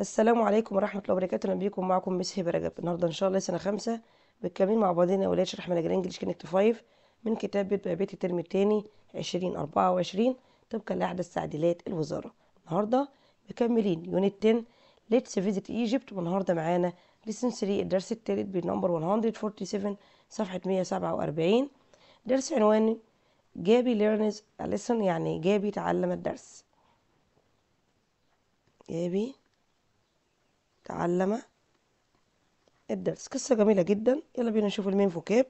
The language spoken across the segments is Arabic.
السلام عليكم ورحمة الله وبركاته أهلا بيكم معكم ميس هبة رجب النهاردة إن شاء الله سنة خمسة مكملين مع بعضنا ولاد شرح منهج إنجلش كنكت فايف من كتاب بيت بيت الترم التاني عشرين أربعة وعشرين طبقا لأحدث تعديلات الوزارة النهاردة مكملين يونت 10 ليتس فيزيت ايجيبت والنهاردة معانا ليسن 3 الدرس التالت بالنمبر 147 صفحة 147 درس عنوانه جابي ليرنز ليسن يعني جابي تعلم الدرس جابي تعلم الدرس قصة جميلة جدا يلا بينا نشوف المين فوكاب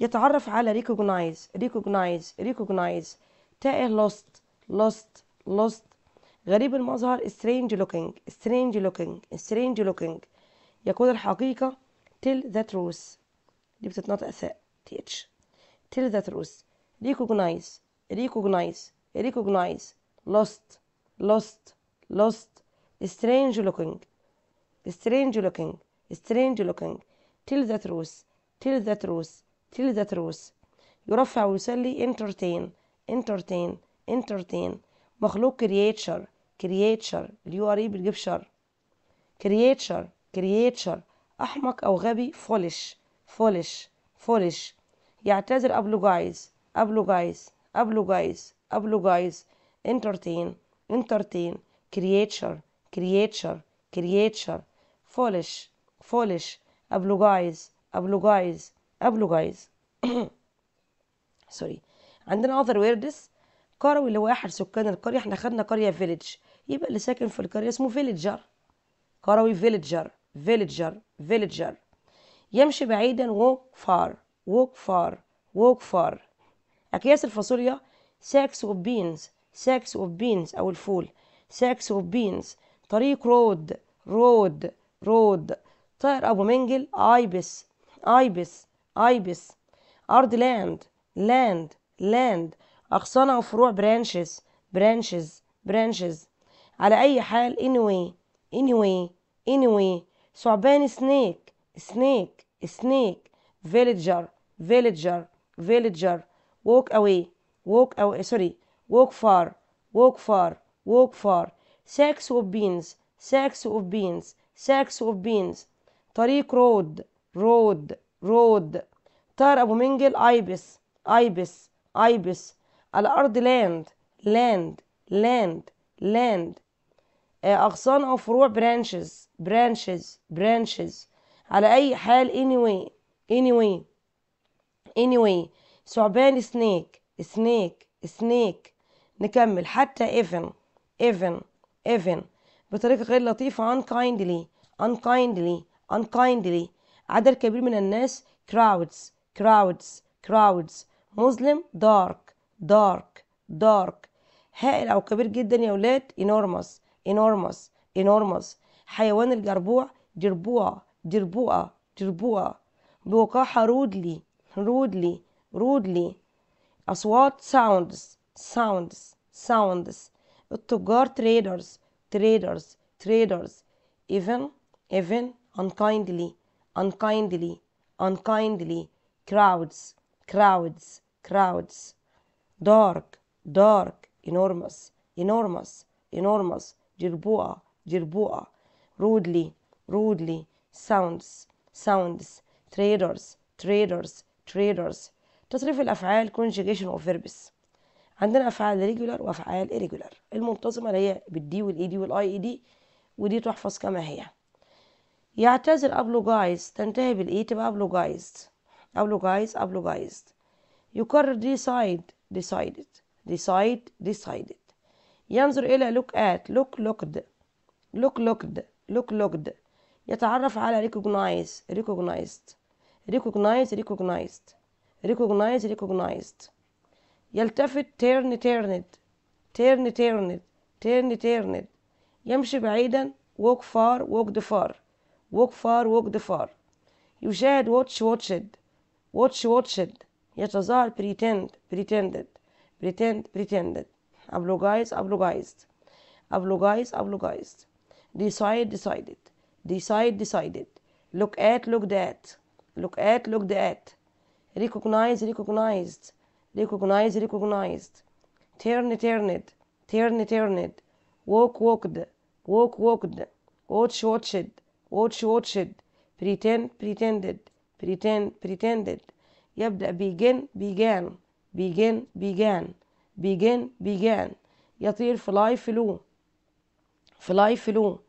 يتعرف على ريكوجنايز ريكوجنايز ريكوجنايز تائه لوست لوست لوست غريب المظهر سترينج لوكينج سترينج لوكينج سترينج لوكينج يقول الحقيقة تيل ذا تروث دي بتتنطق ثاء تي اتش تيل ذا تروث ريكوجنايز ريكوجنايز ريكوجنايز لوست لوست لوست سترينج لوكينج strange looking strange looking tell the truth tell the truth tell the truth يرفع ويسلي entertain entertain entertain مخلوق creature creature اليو ار اي بتجيب شر creature creature أحمق أو غبي foolish foolish foolish يعتذر apologize apologize apologize apologize entertain entertain creature creature creature فولش فولش جايز ابلو جايز ابلو جايز سوري عندنا اذر words قروي اللي هو احد سكان القريه احنا خدنا قريه فيليج يبقى اللي ساكن في القريه اسمه فيليجر قروي فيليجر فيليجر فيليجر يمشي بعيدا ووك فار ووك فار ووك فار اكياس الفاصوليا ساكس اوف بينز ساكس اوف بينز او الفول ساكس اوف بينز طريق رود رود رود طائر أبو منجل آيبس آيبس آيبس أرض land land land أغصانها وفروع branches branches branches على أي حال anyway anyway anyway ثعبان snake snake snake villager villager villager walk away walk away sorry walk far walk far walk far sacks of beans sacks of beans ساكس اوف بينز طريق رود رود رود طار ابو منجل ايبس ايبس ايبس الارض لاند لاند لاند لاند اغصان او فروع برانشز برانشز برانشز على اي حال anyway anyway anyway ثعبان سنيك سنيك سنيك نكمل حتى ايفن ايفن ايفن بطريقة غير لطيفة unkindly unkindly unkindly عدد كبير من الناس crowds crowds crowds مظلم dark dark dark هائل أو كبير جدا يا ولاد enormous enormous enormous حيوان الجربوع جربوع جربوع جربوع بوقاحة رودلي رودلي رودلي أصوات sounds sounds sounds التجار traders traders, traders, even, even, unkindly, unkindly, unkindly, crowds, crowds, crowds, dark, dark, enormous, enormous, enormous, jerboa, jerboa, rudely, rudely, sounds, sounds, traders, traders, traders تصريف الأفعال conjugation of verbs عندنا افعال ريجولار وافعال ايريجولار المنتظمه اللي هي بالدي والاي دي e والاي دي e ودي تحفظ كما هي يعتذر ابلوجايز تنتهي بالاي e تبقى ابلوجايز ابلوجايز ابلوجايزد يقرر ديسايد ديسايدد ديسايد ديسايدد ينظر الى لوك ات لوك لوكد لوك لوكد لوك لوكد يتعرف على ريكوجنايز ريكوجنايزد ريكوجنايز ريكوجنايزد ريكوجنايز ريكوجنايزد. يلتفت تيرن تيرند تيرن تيرند تيرن تيرند يمشي بعيدا walk far walk the far walk far walk the far يشاهد watch watched watch watched يتظاهر pretend pretended pretend pretended apologize apologized apologize apologized decide decided decide decided look at looked at look at looked at recognize recognized recognize recognized turn turned turn turned walk walked walk walked watch watched watch watched pretend pretended pretend pretended يبدأ begin began begin began begin began يطير fly flew fly flew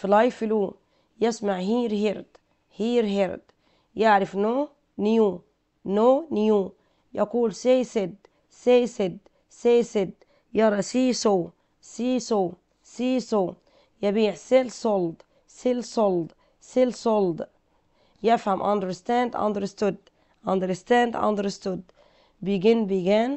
fly flew يسمع hear heard hear heard يعرف no knew no knew يقول سيسد سيسد سيسد يرى سيسو سيسو سيسو يبيع سيل سولد سيل سولد سيل سولد يفهم understand understood understand understood begin began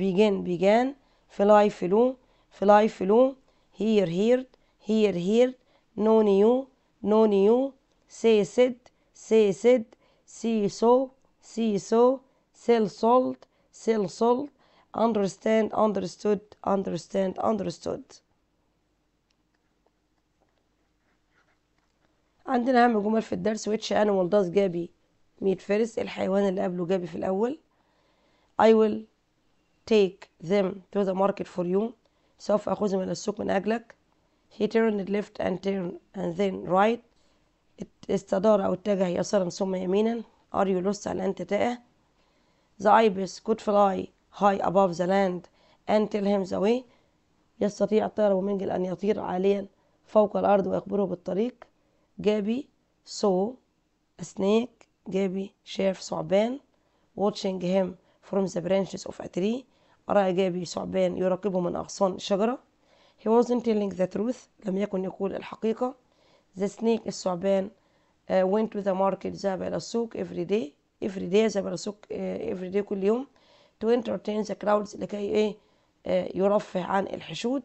begin began fly flew fly flew hear heard hear heard no new no new say said say said see so see so سيل سولد سيل سولد understand understood understand understood عندنا أهم جمل في الدرس which animal does جابي meet first الحيوان اللي قبله جابي في الأول I will take them to the market for you سوف أخذهم إلى السوق من أجلك he turned left and turned and then right استدار أو اتجه يسارا ثم يمينا are you lost هل أنت تائه The ibis could fly high above the land and tell him the way يستطيع الطائر ومنجل أن يطير عاليا فوق الأرض ويخبره بالطريق جابي saw a snake جابي شاف ثعبان watching him from the branches of a tree رأى جابي ثعبان يراقبه من أغصان شجرة. he wasn't telling the truth لم يكن يقول الحقيقة the snake الثعبان uh, went to the market ذهب إلى السوق every day افري داي زي ما افري داي آه، كل يوم to entertain the crowds لكي ايه آه، يرفه عن الحشود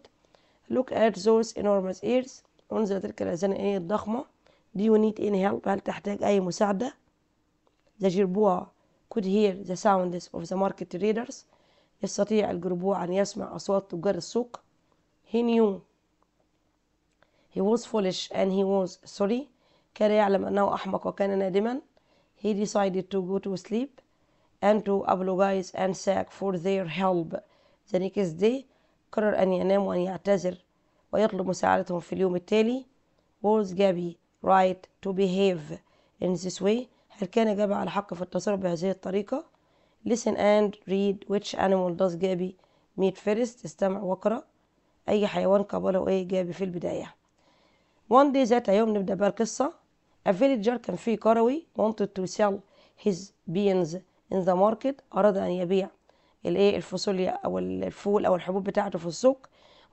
look at those enormous ears انظر تلك الأذان ايه الضخمة do you need any help هل تحتاج أي مساعدة the جربوع could hear the sounds of the market traders يستطيع الجربوع أن يسمع أصوات تجار السوق he knew he was foolish and he was sorry كان يعلم أنه أحمق وكان نادما he decided to go to sleep and to apologize and thank for their help the next day قرر أن ينام وأن يعتذر ويطلب مساعدتهم في اليوم التالي was Gabby right to behave in this way هل كان جاب على حق في التصرف بهذه الطريقة listen and read which animal does Gabby meet first استمع وقرأ أي حيوان قابله إيه جابي في البداية one day ذات يوم نبدأ بقى القصة A villager كان فيه كروي wanted to sell his beans in the market أراد أن يبيع الايه الفاصوليا أو الفول أو الحبوب بتاعته في السوق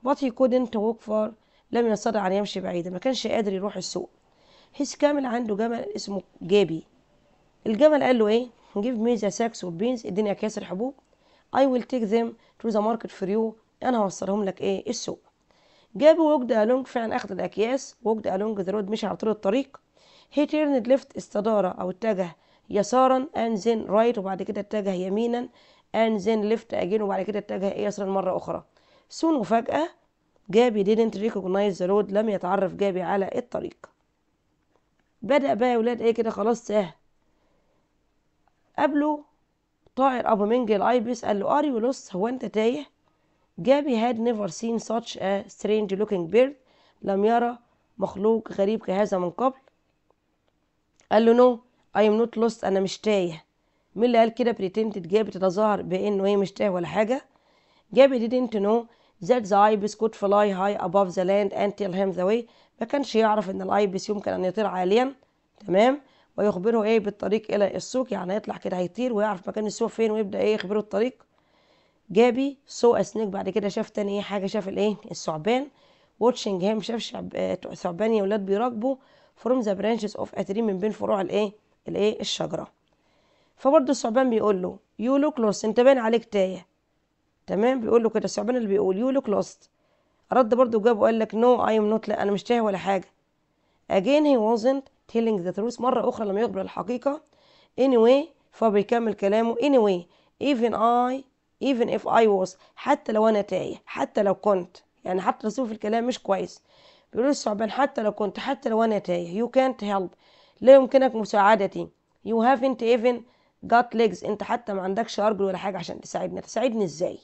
but he couldn't walk far لم يستطع أن يمشي بعيدا ما كانش قادر يروح السوق his camel عنده جمل اسمه جابي الجمل قال له إيه give me the sacks of beans اديني أكياس الحبوب I will take them to the market for you أنا هوصلهم لك إيه السوق جابوا وجد ألونج فعلا أخذ الأكياس وجد ألونج ذا رود مشي على طول الطريق هي تيرند ليفت استدار أو اتجه يسارا أند زين رايت وبعد كده اتجه يمينا أند زين ليفت أجين وبعد كده اتجه يسرا مرة أخرى سون وفجأة جابي didn't recognize the road لم يتعرف جابي على الطريق بدأ بقى يا ولاد ايه كده خلاص ساه قابله طائر أبو منجل أيبس قال له أري ولوس هو أنت تايه جابي had never seen such a strange looking bird لم يرى مخلوق غريب كهذا من قبل قال له نو اي ام نوت لوست انا مش تايه مين اللي قال كده بريتنت جابي تتظاهر بانه هي مش تايه ولا حاجه جابي didn't know that the ibis could fly high above the land and tell him the way ما كانش يعرف ان الايبس يمكن ان يطير عاليا تمام ويخبره ايه بالطريق الى السوق يعني هيطلع كده هيطير ويعرف مكان السوق فين ويبدا ايه يخبره الطريق جابي سو اسنيك بعد كده شاف تاني ايه حاجه شاف الايه الثعبان واتشنج هام شاف آه، ثعبان يا ولاد بيراقبوا فروم ذا برانشز اوف اتري من بين فروع الايه الايه الشجره فبرضه الثعبان بيقول له يو لوك لوست انت باين عليك تايه تمام بيقول له كده الثعبان اللي بيقول يو لوك لوست رد برضه جابه وقال لك نو اي ام نوت لا انا مش تايه ولا حاجه again he wasn't telling the truth مره اخرى لم يخبر الحقيقه anyway فبيكمل كلامه anyway even I even if I was حتى لو أنا تايه حتى لو كنت يعني حتى لو في الكلام مش كويس بيقول الثعبان حتى لو كنت حتى لو أنا تايه you can't help لا يمكنك مساعدتي you haven't even got legs أنت حتى ما عندكش أرجل ولا حاجة عشان تساعدني تساعدني إزاي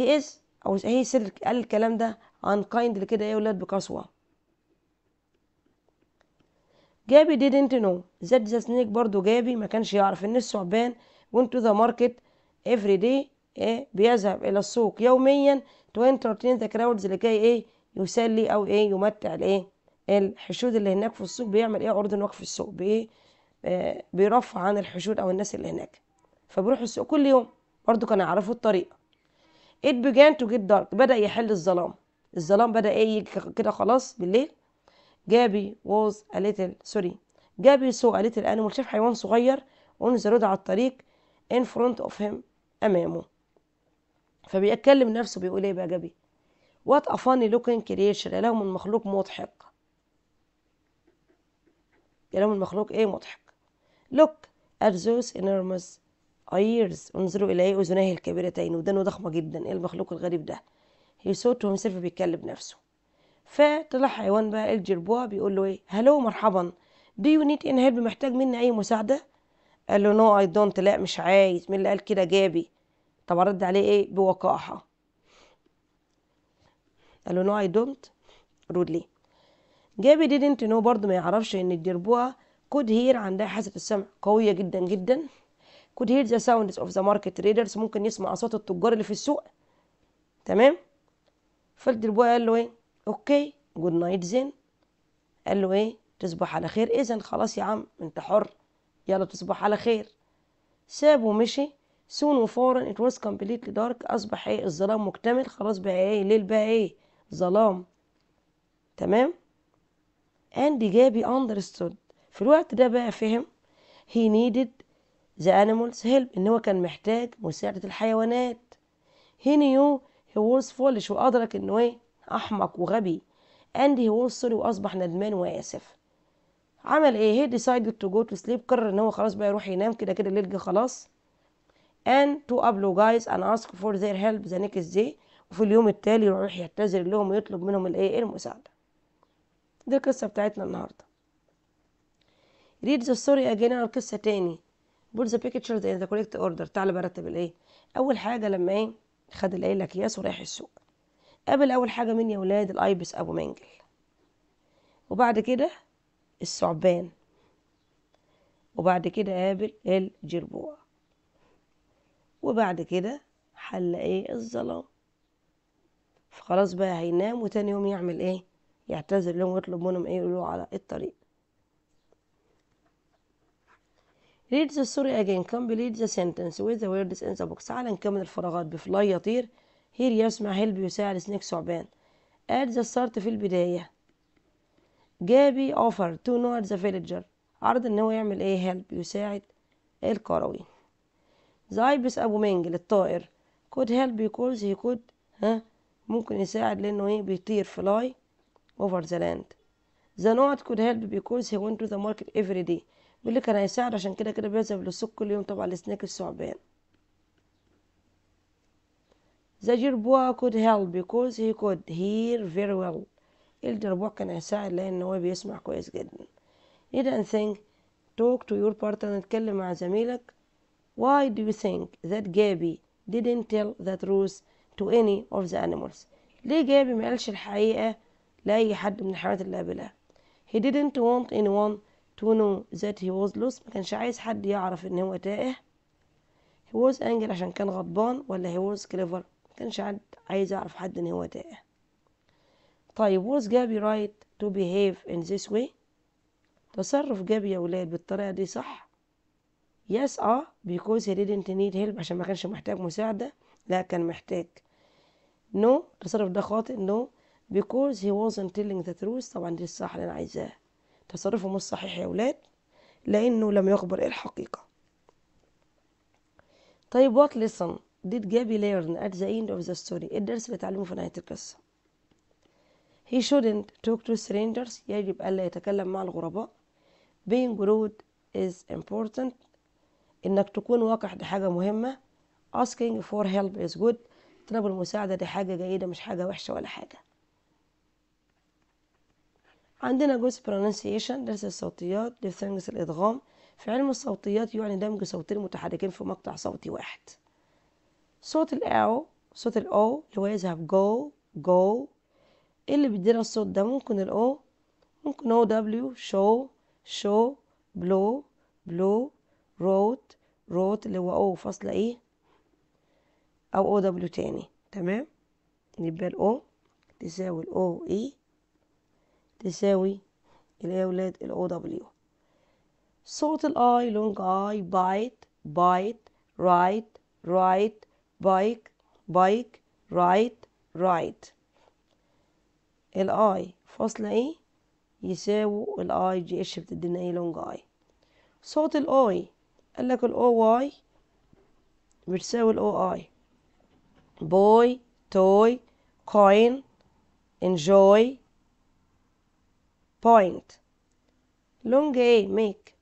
he is أو هي سر قال الكلام ده unkind لكده يا ولاد بقسوة جابي didn't know that the snake برضو جابي ما كانش يعرف ان الثعبان went to the market افري دي ايه بيذهب الى السوق يوميا تو انترتين ذا كراودز لكي ايه يسلي او ايه يمتع الايه الحشود اللي هناك في السوق بيعمل ايه عرض وقف في السوق بايه آه بيرفع عن الحشود او الناس اللي هناك فبيروح السوق كل يوم برضو كانوا يعرفوا الطريقه it began to get dark بدا يحل الظلام الظلام بدا ايه يجي كده خلاص بالليل جابي was a little سوري جابي سو a little animal شاف حيوان صغير on the road على الطريق in front of him امامه فبيتكلم نفسه بيقول ايه بقى جبي وات افاني لوكينج كريتشر يا له من مخلوق مضحك يا له من مخلوق ايه مضحك لوك ات those انورمس ايرز انظروا الى ايه اذنيه الكبيرتين ودانه ضخمه جدا ايه المخلوق الغريب ده هي صوته هيمسيلف بيتكلم نفسه فطلع حيوان بقى الجربوع بيقول له ايه هلو مرحبا do you need any help محتاج مني اي مساعده قال له نو اي دونت لا مش عايز مين اللي قال كده جابي طب ارد عليه ايه بوقاحه قال له نو اي دونت لي جابي ديدنت نو برضه ما يعرفش ان الديربوا كود هير عندها حاسه السمع قويه جدا جدا كود هير ذا ساوندز اوف ذا ماركت ريدرز ممكن يسمع اصوات التجار اللي في السوق تمام فالديربوا قال له ايه اوكي جود نايت زين قال له ايه تصبح على خير اذا خلاص يا عم انت حر يلا تصبح على خير ساب ومشي soon وفورا it was completely dark أصبح إيه الظلام مكتمل خلاص بقى إيه الليل بقى إيه ظلام تمام and جابي understood في الوقت ده بقى فهم he needed the animals help إن هو كان محتاج مساعدة الحيوانات he knew he was foolish وأدرك إنه إيه أحمق وغبي and he was sorry وأصبح ندمان وآسف عمل ايه هي decided to go to sleep قرر ان هو خلاص بقى يروح ينام كده كده الليل جه خلاص and to apologize and ask for their help the next day وفي اليوم التالي يروح يعتذر لهم ويطلب منهم الايه المساعدة دي القصة بتاعتنا النهاردة read the story again على القصة تاني put the pictures in the correct order تعالى برتب الايه اول حاجة لما ايه خد الايه الاكياس ورايح السوق قابل اول حاجة مين يا ولاد الايبس ابو منجل وبعد كده الثعبان وبعد كده قابل الجربوع وبعد كده حل ايه الظلام فخلاص بقى هينام وتاني يوم يعمل ايه يعتذر لهم ويطلب منهم ايه يقولوا على الطريق Read the story again. Complete the sentence with the words in the box. تعالى نكمل الفراغات بفلاي يطير. هير يسمع هيلب يساعد سنيك ثعبان. Add the start في البداية. جابي اوفر تو نوت ذا فيليجر عرض ان هو يعمل ايه هيلب يساعد الكروي زايبس ابو منجل الطائر كود هيلب بيكوز هي كود ها ممكن يساعد لانه ايه بيطير فلاي اوفر ذا لاند ذا نوت كود هيلب بيكولز هي وينت تو ذا ماركت افري دي بيقول لك انا هيساعد عشان كده كده بيذهب للسوق كل يوم طبعا السناك الثعبان ذا جيربوا كود هيلب بيكولز هي كود هير فيري ويل ربوع كان هيساعد لان إن هو بيسمع كويس جدا read and think talk to your partner اتكلم مع زميلك why do you think that Gabi didn't tell the truth to any of the animals ليه جابي ما قالش الحقيقة لأي حد من الحيوانات اللي قابلها he didn't want anyone to know that he was lost ما كانش عايز حد يعرف ان هو تائه he was angry عشان كان غضبان ولا he was clever ما كانش عايز يعرف حد ان هو تائه طيب was Gabby right to behave in this way تصرف جابي يا ولاد بالطريقة دي صح yes اه uh, because he didn't need help عشان ما كانش محتاج مساعدة لا كان محتاج no تصرف ده خاطئ no because he wasn't telling the truth طبعا دي الصح اللي انا عايزاه تصرفه مش صحيح يا ولاد لانه لم يخبر إيه الحقيقة طيب what lesson did Gabby learn at the end of the story الدرس اللي اتعلمه في نهاية القصة he shouldn't talk to strangers يجب ألا يتكلم مع الغرباء being rude is important إنك تكون وقح دي حاجة مهمة asking for help is good طلب المساعدة دي حاجة جيدة مش حاجة وحشة ولا حاجة عندنا جزء pronunciation درس الصوتيات ثانجس الإدغام في علم الصوتيات يعني دمج صوتين متحركين في مقطع صوتي واحد صوت الأو صوت الأو اللي هو يذهب جو جو ايه اللي بيدينا الصوت ده ممكن الاو ممكن او دبليو شو شو بلو بلو روت روت اللي هو او فاصلة ايه او او دبليو تاني تمام يبقى الاو تساوي الاو اي e تساوي الايه يا ولاد الاو دبليو صوت الاي لونج اي بايت بايت رايت رايت بايك بايك رايت رايت الاي فاصلة ايه يساوي الاي جي اتش بتدينا ايه لونج اي صوت الاي قالك الاو واي بتساوي الاو اي بوي توي كوين انجوي بوينت لونج اي ميك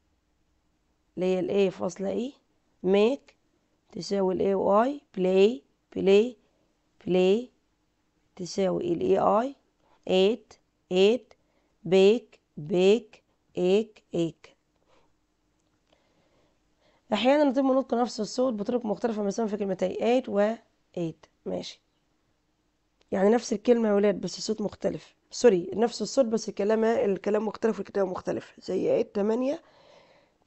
اللي هي الايه فاصلة ايه e, ميك تساوي الاي واي بلاي بلاي بلاي تساوي الاي اي إيت إيت بيك بيك إيك إيك أحيانا يتم نطق نفس الصوت بطرق مختلفة مثلا في كلمتي إيت و إيت ماشي يعني نفس الكلمة يا ولاد بس الصوت مختلف سوري نفس الصوت بس الكلام الكلام مختلف والكتابه مختلف زي إيت تمانية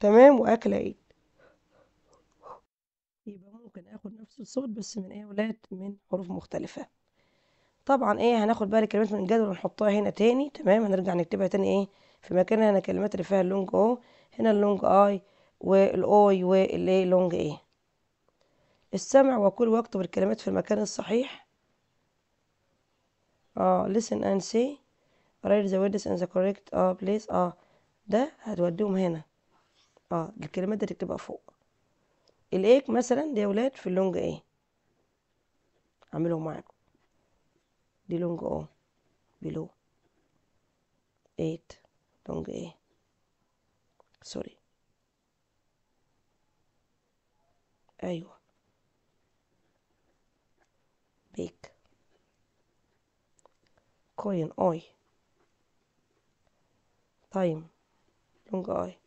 تمام وأكل إيت يبقى ممكن آخد نفس الصوت بس من إيه ولاد من حروف مختلفة طبعا ايه هناخد بقى الكلمات من الجدول ونحطها هنا تاني تمام هنرجع نكتبها تاني ايه في مكانها هنا الكلمات اللي فيها اللونج او هنا اللونج اي والاي والايه لونج ايه السمع وكل واكتب الكلمات في المكان الصحيح اه listen and سي write the words in the correct اه place اه ده هتوديهم هنا اه الكلمات دي تكتبها فوق الايك مثلا دي يا ولاد في اللونج ايه اعملهم معاكم di lungo O below 8 long A sorry أيوة big coin I time long I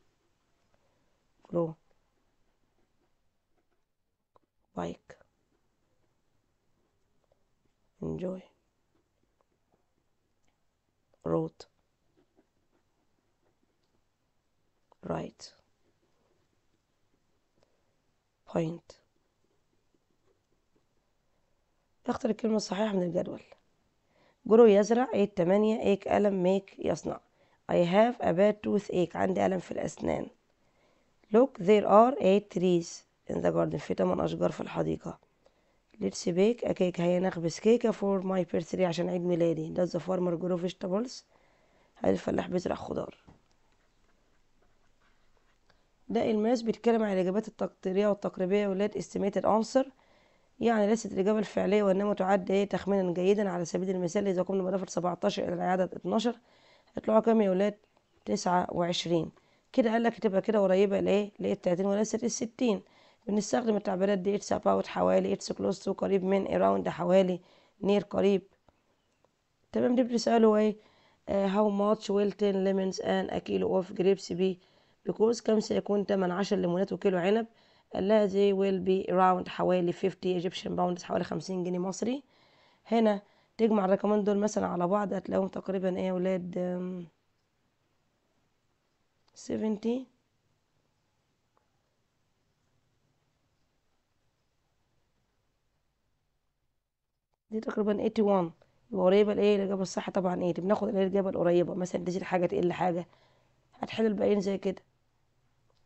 grow bike enjoy road right point اختر الكلمة الصحيحة من الجدول جرو يزرع ايه تمانية ايك ألم ميك يصنع I have a bad toothache عندي ألم في الأسنان Look there are eight trees in the garden في تمن أشجار في الحديقة ليتس بيك ا كيك هيا نخبز كيكة فور ماي بيرثري عشان عيد ميلادي ده ذا فارمر جرو فيجيتابلز هل الفلاح بيزرع خضار ده الماس بيتكلم عن الإجابات التقديرية والتقريبية ولاد استيميتد أنسر يعني ليست الإجابة الفعلية وإنما تعد إيه تخمينا جيدا على سبيل المثال إذا قمنا بضافة 17 إلى العدد 12 هيطلعوا كام يا ولاد؟ 29 كده قال لك تبقى كده قريبة لإيه؟ ل 30 وليست الستين 60 بنستخدم التعبيرات دي اتس about حوالي اتس كلوز تو قريب من around حوالي نير قريب تمام دي بتسأله ايه هاو ماتش ويل 10 ليمونز ان كيلو اوف جريبس بي بيكوز كم سيكون تمن عشر ليمونات وكيلو عنب قال لها they will be around حوالي 50 Egyptian pounds حوالي خمسين جنيه مصري هنا تجمع الرقمين دول مثلا على بعض هتلاقيهم تقريبا ايه يا ولاد 70 دي تقريبا 81 يبقى قريبة لإيه الإجابة الصح طبعا ايه دي بناخد الإجابة القريبة مثلا تزيد حاجة تقل حاجة هتحل الباقيين زي كده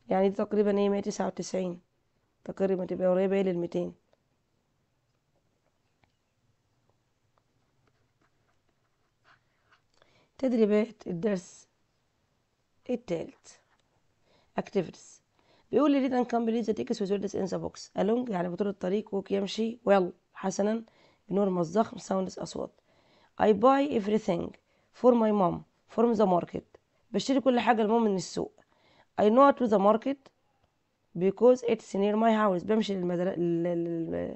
يعني دي تقريبا إيه 199 تقريبا تبقى قريبة إيه 200 تدريبات الدرس التالت اكتيفيتيز بيقول لي ريد ان complete ذا تيكس with words in the يعني بطول الطريق وك يمشي حسنا بنورمال ضخم ساوندس أصوات I buy everything for my mom from the market بشتري كل حاجة لماما من السوق I know to the market because it's near my house بمشي للمدر... لل...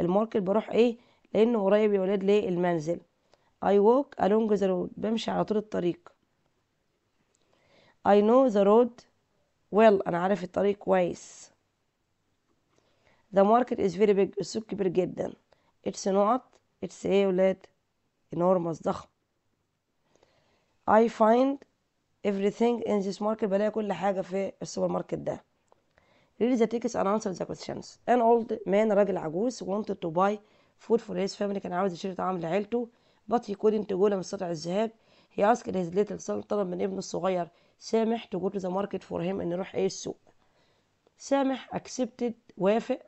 الماركت بروح ايه لأنه قريب يا ولاد للمنزل I walk along the road بمشي على طول الطريق I know the road well أنا عارف الطريق كويس The market is very big السوق كبير جدا اتس نقط اتس ايه يا ولاد انورمس ضخم I find everything in this market بلاقي كل حاجة في السوبر ماركت ده Read the tickets and answer the questions An old man راجل عجوز wanted to buy food for his family كان عاوز يشتري طعام لعيلته but he couldn't go لم يستطع الذهاب he asked his little son طلب من ابنه الصغير سامح to go to the market for him ان يروح ايه السوق سامح accepted وافق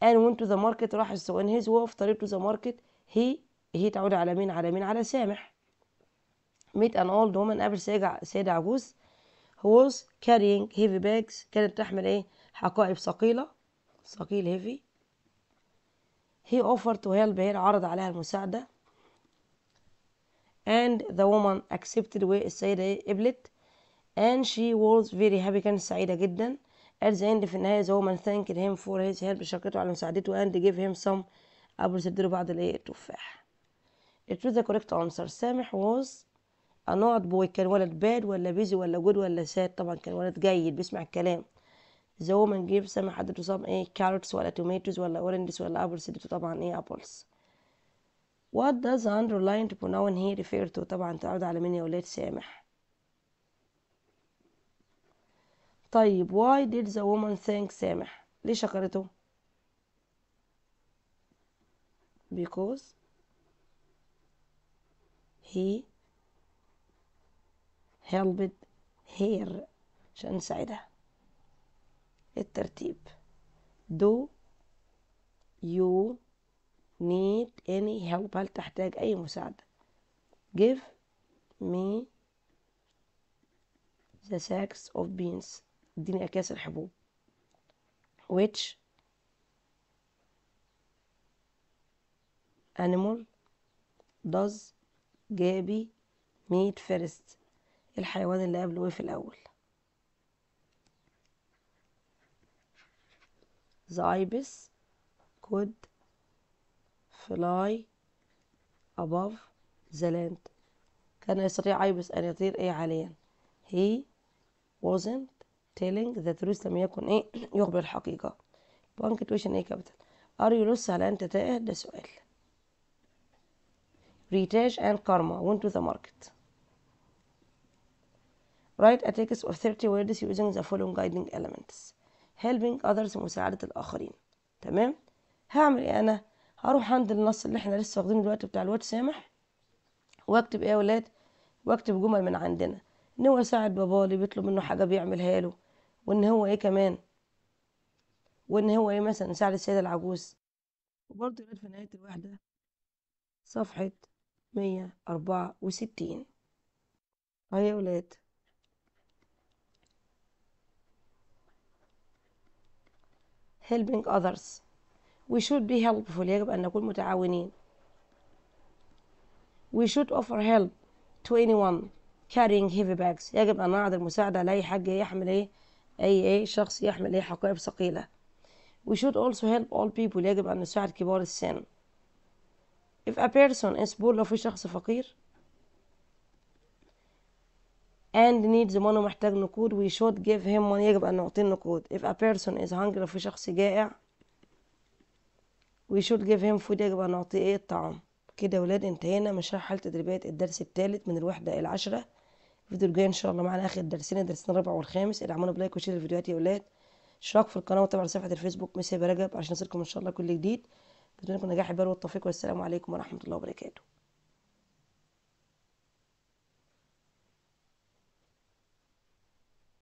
and went to the market راح السوق in his way في to the market he he تعود على مين على مين على سامح met an old woman قبل سيدة سيدة عجوز who was carrying heavy bags كانت تحمل ايه حقائب ثقيلة ثقيل heavy he offered to help her عرض عليها المساعدة and the woman accepted السيدة قبلت and she was very happy كانت سعيدة جدا At the end في النهاية the woman thanked him for his help شكرته على مساعدته and gave him some apples اديله بعض الايه التفاح. It was the correct answer سامح was a not boy كان ولد bad ولا busy ولا good ولا sad طبعا كان ولد جيد بيسمع الكلام. The woman gave سامح اديته some ايه carrots ولا tomatoes ولا oranges ولا apples اديته طبعا ايه apples. What does the underlined pronoun here refer to طبعا تعود على مين يا ولاد سامح. طيب why did the woman thank سامح ليه شكرته because he helped her عشان نساعدها الترتيب do you need any help هل تحتاج أي مساعدة give me the sacks of beans اديني اكياس الحبوب which animal does جابي meet first الحيوان اللي قبله ايه في الاول the ibis could fly above the land كان يستطيع ايبس ان يطير ايه عاليا he wasn't telling the truth لم يكن ايه يخبر الحقيقة punctuation ايه كابتن are you lost على انت تائه إيه؟ ده سؤال Ritesh and Karma went to the market write a text of 30 words using the following guiding elements helping others مساعدة الآخرين تمام هعمل ايه انا هروح عند النص اللي احنا لسه واخدينه دلوقتي بتاع الواد سامح واكتب ايه يا ولاد واكتب جمل من عندنا ان هو يساعد اللي بيطلب منه حاجه بيعملها له وان هو ايه كمان وان هو ايه مثلا ساعد السيدة العجوز وبرضه قال في نهاية الوحدة صفحة مية أربعة وستين أهي يا ولاد helping others we should be helpful يجب أن نكون متعاونين we should offer help to anyone carrying heavy bags يجب أن نعطي المساعدة لأي حاجه يحمل إيه أي أي شخص يحمل أي حقائب ثقيلة We should also help all people يجب أن نساعد كبار السن If a person is poor لو في شخص فقير and needs money محتاج نقود we should give him money يجب أن نعطيه نقود if a person is hungry لو في شخص جائع we should give him food يجب أن نعطيه إيه الطعام كده يا ولاد انتهينا من شرح حالة تدريبات الدرس الثالث من الوحدة العشرة الفيديو الجاي ان شاء الله معانا اخر درسين الدرسين الرابع والخامس ادعمونا بلايك وشير الفيديوهات يا اولاد اشتراك في القناه وتابعوا صفحه الفيسبوك مسي برجب عشان يصلكم ان شاء الله كل جديد بتمنى لكم نجاح البر والتوفيق والسلام عليكم ورحمه الله وبركاته